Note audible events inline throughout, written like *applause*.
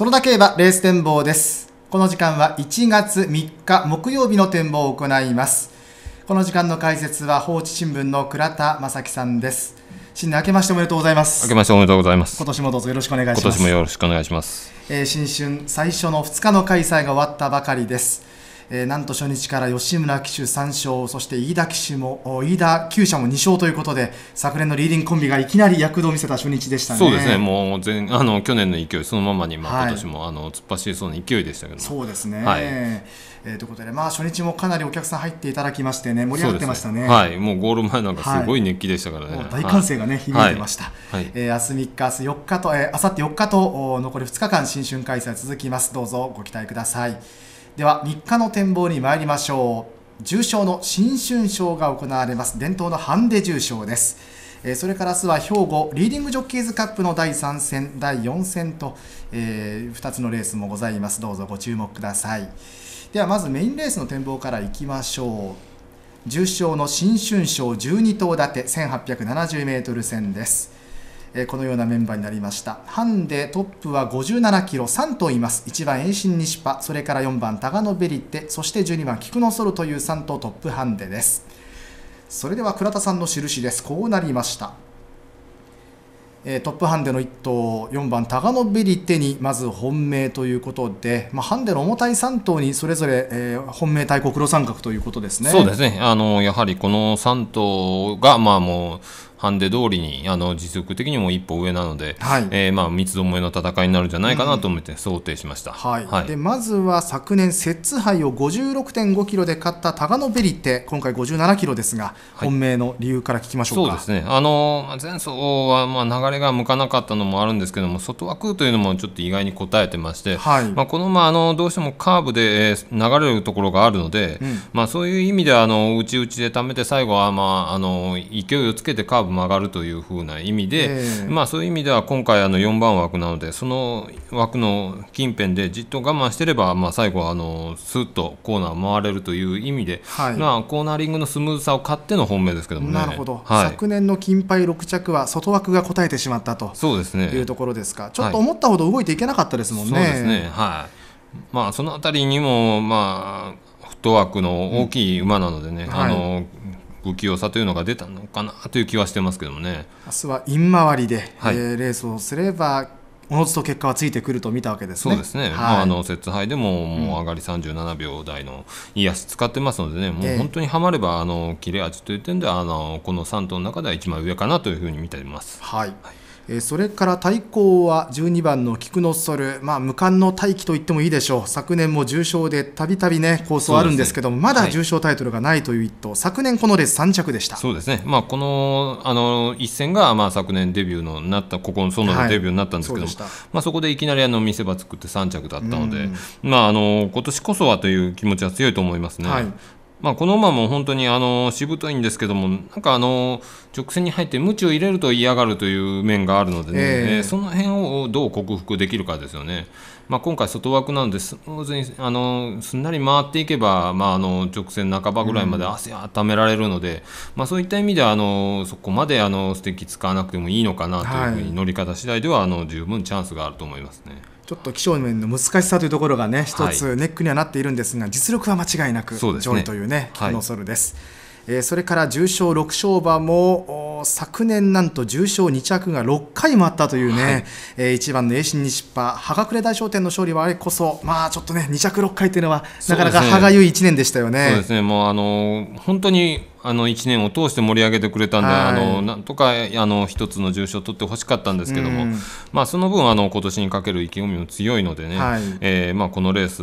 そのだけはレース展望です。この時間は1月3日木曜日の展望を行います。この時間の解説は放置新聞の倉田正樹さんです。新年明けましておめでとうございます。明けましておめでとうございます。今年もどうぞよろしくお願いします。今年もよろしくお願いします。えー、新春最初の2日の開催が終わったばかりです。えー、なんと初日から吉村騎手3勝、そして飯田騎手も、飯田厩舎も2勝ということで、昨年のリーディングコンビがいきなり躍動を見せた初日でしたね。そうですね、もう全 *laughs* あの去年の勢いそのままに、まあ、はい、今年も、あの突っ走りそうな勢いでしたけどそうですね。はい、えー、ということで、まあ、初日もかなりお客さん入っていただきましてね、盛り上がってましたね。ねはい、もうゴール前なんかすごい熱気でしたからね。はい、大歓声がね、響いてました。はい、えー、明日三日、明日四日と、ええー、さって四日と、残り二日間、新春開催続きます。どうぞご期待ください。では3日の展望に参りましょう重賞の新春賞が行われます伝統のハンデ重賞ですえそれから明日は兵庫リーディングジョッキーズカップの第3戦、第4戦と、えー、2つのレースもございます。どうぞご注目ください。ではまずメインレースの展望からいきましょう。重賞の新春賞12頭立て 1870m 戦です。えこのようなメンバーになりましたハンデトップは57キロ3頭います1番遠心西パそれから4番タガノベリテそして12番菊のソルという3頭トップハンデですそれでは倉田さんの印ですこうなりましたえトップハンデの1頭4番タガノベリテにまず本命ということで、まあ、ハンデの重たい3頭にそれぞれ、えー、本命対抗黒三角ということですねそうですねあのやはりこの3頭が、まあ、もうハンデ通りにあの実力的にも一歩上なので、はい、えー、まあ、三つどもえの戦いになるんじゃないかなと思って想定しました、うん、はい、はい、でまずは昨年、摂津杯を56.5キロで勝ったタガノベリテ今回57キロですが、はい、本命の理由から聞きましょうそうですねあの前走はまあ流れが向かなかったのもあるんですけども外枠というのもちょっと意外に答えてまして、はいまあ、このまああのどうしてもカーブで流れるところがあるので、うん、まあ、そういう意味であの内々で貯めて最後はまああの勢いをつけてカーブ曲がるというふうな意味で、まあ、そういう意味では今回あの4番枠なのでその枠の近辺でじっと我慢してれば、まあ、最後あのスッとコーナー回れるという意味で、はい、まあ、コーナーリングのスムーズさを買っての本命ですけども、ね、なるほど、はい、昨年の金杯6着は外枠が答えてしまったとそうです、ね、いうところですかちょっと思ったほど動いていけなかったですもんね。はい、そうですねはいまあ、その辺りにも、まあ、フットワークの大きい馬なのでね、うんはい、あの不き用さというのが出たのかなという気はしてますけどもね明日はイン回りで、はい、えー、レースをすればおのずと結果はついてくると見たわけですね。そうですね。はい、まああの節配でももう上がり三十七秒台のいい足使ってますのでね、うん、もう本当にはまればあの切れ味という点であのこの三頭の中では一番上かなというふうに見ています。はい、はいそれから対抗は12番の菊野ソル、まあ、無冠の大器と言ってもいいでしょう、昨年も重賞でたびたびね、構想あるんですけども、ね、まだ重賞タイトルがないという一頭、はい、昨年このレース3着でしたそうですね、まあ、このあの一戦が、まあ、昨年デビューのなった、ここの園のデビューになったんですけども、はい、そまあ、そこでいきなりあの見せ場作って3着だったので、まあ、あの今年こそはという気持ちは強いと思いますね。はいまあ、この馬も本当にあのしぶといんですけどもなんかあの直線に入って鞭を入れると嫌がるという面があるのでね、ええー、その辺をどう克服できるかですよね。まあ、今回外枠なのでスムーズにあのすんなり回っていけば、まあ、あの直線半ばぐらいまで汗を温められるので、うん、まあ、そういった意味ではあのそこまであのステッキ使わなくてもいいのかなというふうに乗り方次第ではあの十分チャンスがあると思いますね。はいちょっと気象面の難しさというところがね一つネックにはなっているんですが、はい、実力は間違いなく上位というねの、ノソルです。え、はい、それから重賞6勝馬も昨年なんと重賞2着が6回もあったというね、はい、え1番の栄に西馬葉隠大商店の勝利はあれこそまあちょっとね2着6回というのはなかなか歯がゆい1年でしたよね。そうですね、ね、もうあの本当にあの1年を通して盛り上げてくれたんで、はい、あのなんとかあの一つの重賞を取ってほしかったんですけども、うん、まあ、その分あの今年にかける意気込みも強いのでね、はい、えー、まあ、このレース、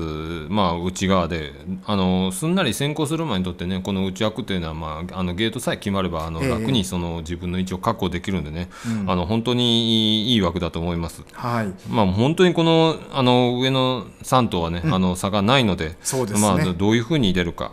まあ、内側であのすんなり先行する馬にとってねこの内枠というのは、まあ、あのゲートさえ決まればあの、楽にその自分の位置を確保できるんでね、うん、あの本当にいい枠だと思います。はいまあ、本当にこのあの上の3頭はね、うん、あの差がないので、ね、まあ、どういうふうに出るか。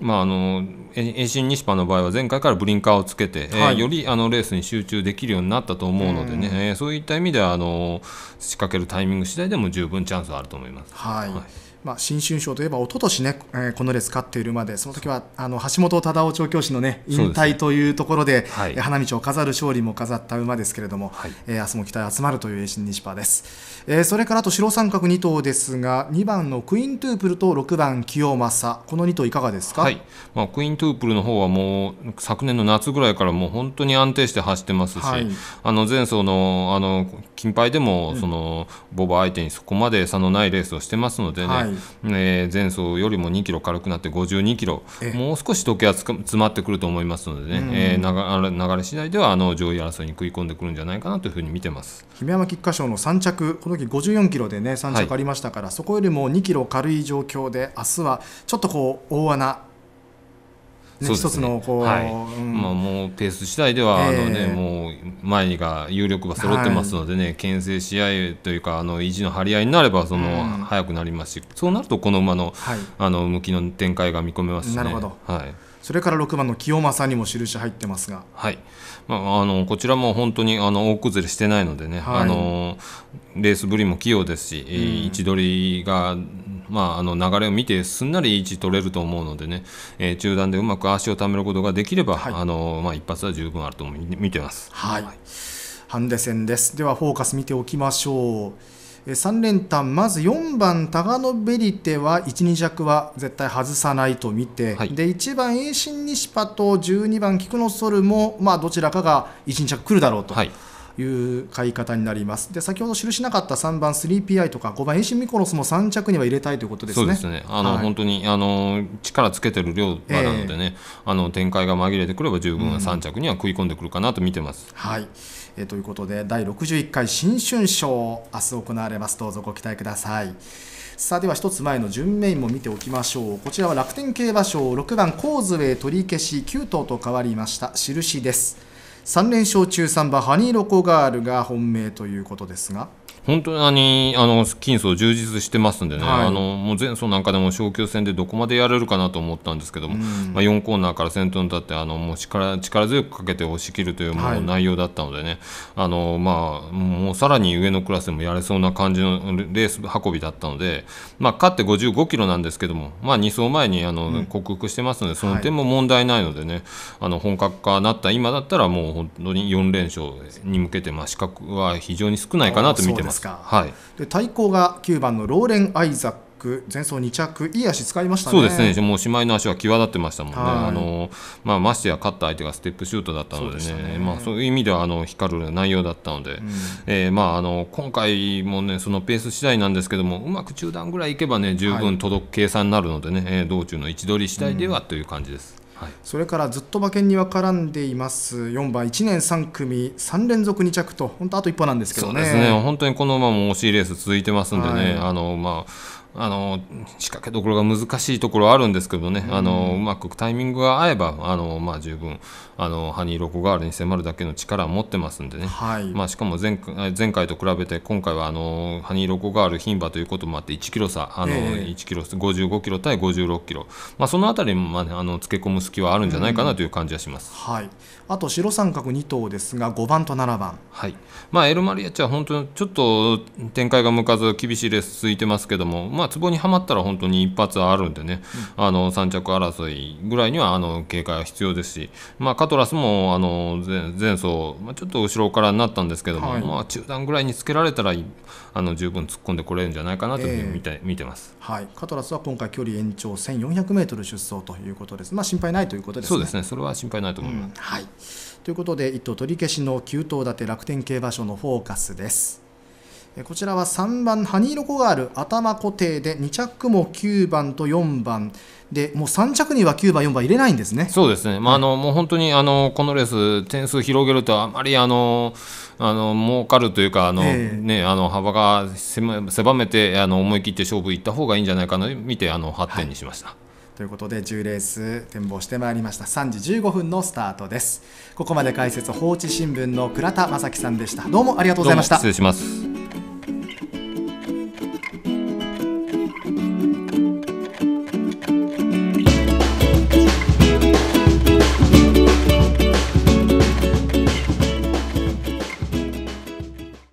まあ、あの遠心西パの場合は前回からブリンカーをつけて、はい、えー、よりあのレースに集中できるようになったと思うのでね、うん、えー、そういった意味ではあの仕掛けるタイミング次第でも十分チャンスはあると思います。はい、はいまあ、新春賞といえば一昨年ね、えー、このレース勝っているまでその時はあの橋本忠夫調教師の、ね、引退というところで、ねはい、花道を飾る勝利も飾った馬ですけれども、はい、えー、明日も期待集まるという新西パーです、えー、それからあと白三角2頭ですが2番のクイントゥープルと6番清正この2頭いかがですか、はい、まあ、クイントゥープルの方はもう昨年の夏ぐらいからもう本当に安定して走ってますし、はい、あの前走のあの金杯でもその、ボバ相手にそこまで差のないレースをしてますのでね、はいえー、前走よりも2キロ軽くなって52キロ、もう少し時計は詰まってくると思いますのでね、うえー、流れ次第ではあの上位争いに食い込んでくるんじゃないかなというふうに見てます姫山菊花賞の3着、この時54キロでね3着ありましたから、はい、そこよりも2キロ軽い状況で、明日はちょっとこう大穴ね、一つのこう、はいうん、まあ、もうペース次第では、えー、あのねもう前が有力馬揃ってますのでね、はい、牽制試合というかあの意地の張り合いになればその、早くなりますしそうなるとこの馬の,、あの向きの展開が見込めますし、ね、なるほど、はいそれから6番の清正にも印入ってますが、はいまあ、あのこちらも本当にあの大崩れしてないのでね、はい、あのレースぶりも器用ですし、うん、位置取りがまあ、あの流れを見てすんなり位置取れると思うのでね、えー、中段でうまく足をためることができれば、はい、あのまあ、一発は十分あると見てます。はい、はい、ハンデ戦ですではフォーカス見ておきましょう。3連単まず4番タガノベリテは12弱は絶対外さないと見て、はい、で1番栄新西パと12番菊野ソルも、まあ、どちらかが12弱くるだろうと。はいいう買い方になりますで先ほど記しなかった3番 3PI とか5番エイシン・ミコロスも3着には入れたいということですね。すねあの、はい、本当にあの力つけてる量なのでね、えー、あの展開が紛れてくれば十分3着には食い込んでくるかなと見てます。うん、はいえー、ということで第61回新春賞明日行われますどうぞご期待ください。さあでは一つ前の順面も見ておきましょうこちらは楽天競馬賞6番コーズウェイ取り消し9頭と変わりました印です。3連勝中3番ハニーロコガールが本命ということですが。本当にあの金層充実してますんでね、はい、あのもう前走なんかでも昇級戦でどこまでやれるかなと思ったんですけども、うん、まあ、4コーナーから先頭に立ってあのもう力力強くかけて押し切るというもう内容だったのでね、はい、あのまあ、もうさらに上のクラスでもやれそうな感じのレース運びだったので、まあ、勝って55キロなんですけども、まあ、2走前にあの克服してますので、その点も問題ないのでね、はい、あの本格化なった今だったらもう本当に4連勝に向けて、まあ、資格は非常に少ないかなと見てます。ですか、はい、で対抗が9番のローレン・アイザック前走2着いい足使いました、ね、そうですねもうしまいの足は際立ってましたもんね、はい、あのまあ、ましてや勝った相手がステップシュートだったので、ね,、ねまあ、そういう意味ではあの光る内容だったので、うん、えー、まあ、あの今回も、ね、そのペース次第なんですけどもうまく中段ぐらいいけば、ね、十分届く計算になるのでね、ねはい、道中の位置取り次第ではという感じです。うんはい、それからずっと馬券には絡んでいます4番1年3組3連続2着と本当あと一歩なんですけどねそうですね本当にこの馬も惜しいレース続いてますんでね、はい、あのまああの仕掛けどころが難しいところあるんですけどね、うん、あのうまくタイミングが合えばあの、まあ、十分あのハニーロコガールに迫るだけの力を持ってますんでね、はい、まあ、しかも前前回と比べて今回はあのハニーロコガール牝馬ということもあって1キロ差あの、えー、1キロ55キロ対56キロ、まあ、そのあたりも、まあ、ね、あのつけ込む隙はあるんじゃないかなという感じはします、うん、はい、あと白三角2頭ですが5番と7番、はいまあ、エルマリアッチは本当にちょっと展開が向かず厳しいレース続いてますけども、まあまあ、壺にはまったら本当に一発あるんでね、うん、あの3着争いぐらいにはあの警戒は必要ですし、まあ、カトラスもあの前前走、まあ、ちょっと後ろからになったんですけども、はい、まあ、中段ぐらいにつけられたらあの十分突っ込んでこれるんじゃないかなというふうに見てえー、見てます、はい、カトラスは今回距離延長 1400m 出走ということです、まあ、心配ないということです、ね、そうですねそれは心配ないと思います。うん、はいということで一頭取り消しの9頭立て楽天競馬場のフォーカスです。こちらは3番、ハニーロコガール、頭固定で、2着も9番と4番で、もう3着には9番、4番入れないんですね。そうですね、まあ、あのもう本当にあのこのレース、点数広げると、あまりあのあの儲かるというか、あの、えー、ね、あの幅が狭めてあの、思い切って勝負いった方がいいんじゃないかな見て、あの8点にしました。はいということで10レース展望してまいりました3時15分のスタートですここまで解説放置新聞の倉田正樹さんでしたどうもありがとうございました失礼します